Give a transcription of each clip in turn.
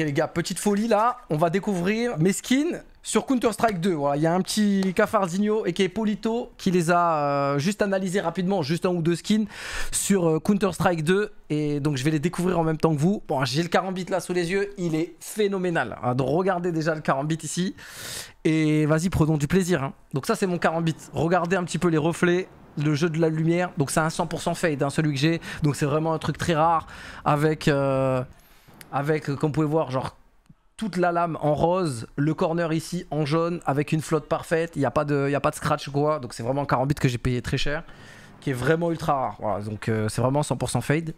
Ok les gars, petite folie là, on va découvrir mes skins sur Counter-Strike 2. il y a un petit Cafardinho et qui est Polito qui les a euh, juste analysés rapidement, juste un ou deux skins sur euh, Counter-Strike 2. Et donc je vais les découvrir en même temps que vous. Bon, j'ai le bit là sous les yeux, il est phénoménal. Hein, donc, regardez déjà le bit ici. Et vas-y, prenons du plaisir. Hein. Donc ça c'est mon carambit. Regardez un petit peu les reflets, le jeu de la lumière. Donc c'est un 100% fade, hein, celui que j'ai. Donc c'est vraiment un truc très rare avec euh, avec, euh, comme vous pouvez voir, genre toute la lame en rose, le corner ici en jaune avec une flotte parfaite, il n'y a, pas de, y a pas de scratch quoi, donc c'est vraiment un bits que j'ai payé très cher, qui est vraiment ultra rare, donc euh, c'est vraiment 100% fade.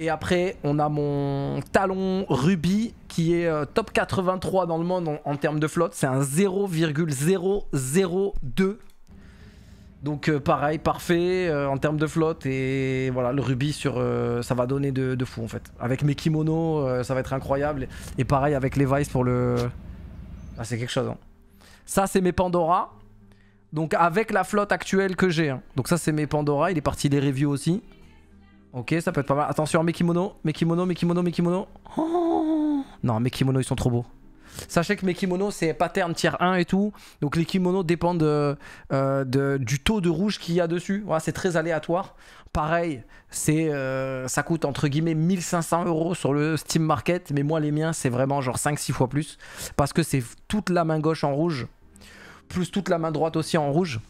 Et après on a mon talon Ruby qui est euh, top 83 dans le monde en, en termes de flotte, c'est un 0,002 donc euh, pareil, parfait euh, en termes de flotte et voilà le rubis sur euh, ça va donner de, fou en fait. Avec mes kimonos, ça va être incroyable et pareil avec les vices pour le. Ah, c'est quelque chose. Hein. Ça c'est mes Pandora. Donc avec la flotte actuelle que j'ai. Hein. Donc ça c'est mes Pandora. Il est parti des reviews aussi. Ok, ça peut être pas mal. Attention mes kimonos, mes kimonos, mes kimonos, mes kimonos. Oh, non mes kimonos ils sont trop beaux. Sachez que mes kimonos, c'est pattern tier 1 et tout. Donc les kimonos dépendent euh, euh, de, du taux de rouge qu'il y a dessus. Voilà, c'est très aléatoire. Pareil, euh, ça coûte entre guillemets 1500 euros sur le Steam Market. Mais moi, les miens, c'est vraiment genre 5-6 fois plus. Parce que c'est toute la main gauche en rouge. Plus toute la main droite aussi en rouge.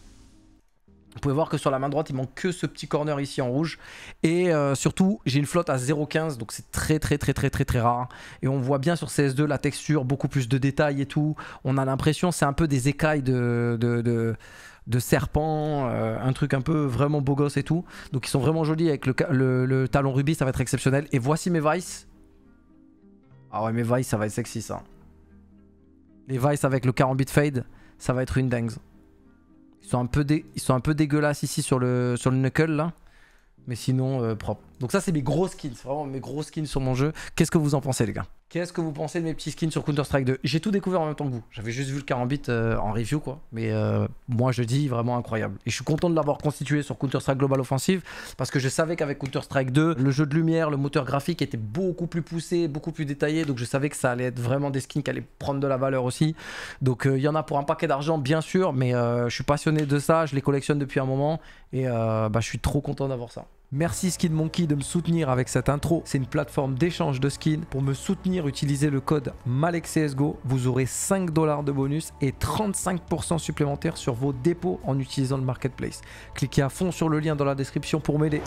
Vous pouvez voir que sur la main droite, il manque que ce petit corner ici en rouge. Et euh, surtout, j'ai une flotte à 0,15, donc c'est très très très très très très rare. Et on voit bien sur CS2 la texture, beaucoup plus de détails et tout. On a l'impression, c'est un peu des écailles de, de, de, serpent, euh, un truc un peu vraiment beau gosse et tout. Donc ils sont vraiment jolis avec le, talon rubis, ça va être exceptionnel. Et voici mes Vice. Ah ouais, mes Vice, ça va être sexy ça. Les Vice avec le 40 bit fade, ça va être une dingue. Ils sont un peu, dégueulasses ici sur le, sur le knuckle là. Mais sinon, euh, propre. Donc ça, c'est mes gros skins, vraiment mes gros skins sur mon jeu. Qu'est-ce que vous en pensez, les gars Qu'est-ce que vous pensez de mes petits skins sur Counter-Strike 2 J'ai tout découvert en même temps que vous. J'avais juste vu le 40 bits euh, en review, quoi. Mais euh, moi, je dis vraiment incroyable. Et je suis content de l'avoir constitué sur Counter-Strike Global Offensive parce que je savais qu'avec Counter-Strike 2, le jeu de lumière, le moteur graphique était beaucoup plus poussé, beaucoup plus détaillé. Donc je savais que ça allait être vraiment des skins qui allaient prendre de la valeur aussi. Donc euh, il y en a pour un paquet d'argent, bien sûr, mais je suis passionné de ça. Je les collectionne depuis un moment et bah, je suis trop content d'avoir ça. Merci Skin de me soutenir avec cette intro. C'est une plateforme d'échange de skins. Pour me soutenir, utilisez le code MALEXCSGO. Vous aurez 5 dollars de bonus et 35% supplémentaires sur vos dépôts en utilisant le marketplace. Cliquez à fond sur le lien dans la description pour m'aider.